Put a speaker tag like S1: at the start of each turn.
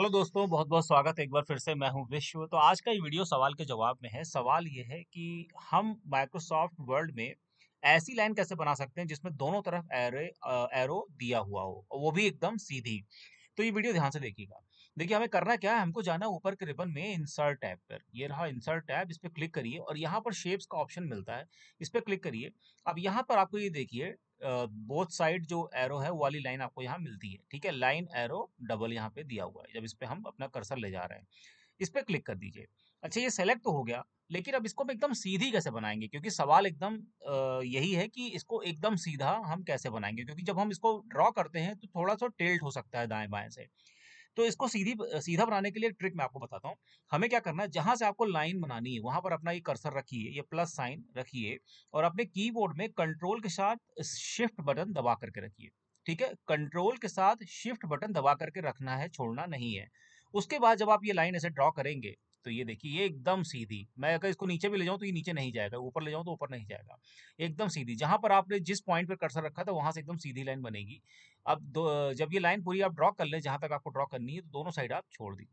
S1: hello दोस्तों बहुत बहुत स्वागत है एक बार फिर से मैं हूं विश्व तो आज का ये वीडियो सवाल के जवाब में है सवाल ये है कि हम माइक्रोसॉफ्ट वर्ड में ऐसी लाइन कैसे बना सकते हैं जिसमें दोनों तरफ एरे एरो दिया हुआ हो वो भी एकदम सीधी तो ये वीडियो ध्यान से देखिएगा देखिए हमें करना क्या है हमको जाना ऊपर के रिबन में इंसर्ट टैब पर ये रहा इंसर्ट टैब इस पर क्लिक करिए और यहाँ पर शेप्स का ऑप्शन मिलता है इस पर क्लिक करिए अब यहाँ पर आपको ये देखिए बोथ साइड जो एरो है वो वाली लाइन आपको यहाँ मिलती है ठीक है लाइन एरो डबल यहाँ पे दिया हुआ है जब इस पर हम अपना कर्सर ले जा रहे हैं इस पर क्लिक कर दीजिए अच्छा ये सेलेक्ट तो हो गया लेकिन अब इसको हम एकदम सीधी कैसे बनाएंगे क्योंकि सवाल एकदम यही है कि इसको एकदम सीधा हम कैसे बनाएंगे क्योंकि जब हम इसको ड्रॉ करते हैं तो थोड़ा सा टेल्ट हो सकता है दाएं बाएं से तो इसको सीधी सीधा बनाने के लिए ट्रिक मैं आपको बताता हूँ हमें क्या करना है जहां से आपको लाइन बनानी है वहां पर अपना ये कर्सर रखिए ये प्लस साइन रखिए और अपने कीबोर्ड में कंट्रोल के साथ शिफ्ट बटन दबा करके रखिए ठीक है कंट्रोल के साथ शिफ्ट बटन दबा करके रखना है छोड़ना नहीं है उसके बाद जब आप ये लाइन ऐसे ड्रॉ करेंगे तो ये देखिए ये एकदम सीधी मैं अगर इसको नीचे भी ले जाऊँ तो ये नीचे नहीं जाएगा ऊपर ले जाऊँ तो ऊपर नहीं जाएगा एकदम सीधी जहाँ पर आपने जिस पॉइंट पर कर्सर रखा था वहाँ से एकदम सीधी लाइन बनेगी अब दो जब ये लाइन पूरी आप ड्रॉ कर लें जहाँ तक आपको ड्रॉ करनी है तो दोनों साइड आप छोड़ दीजिए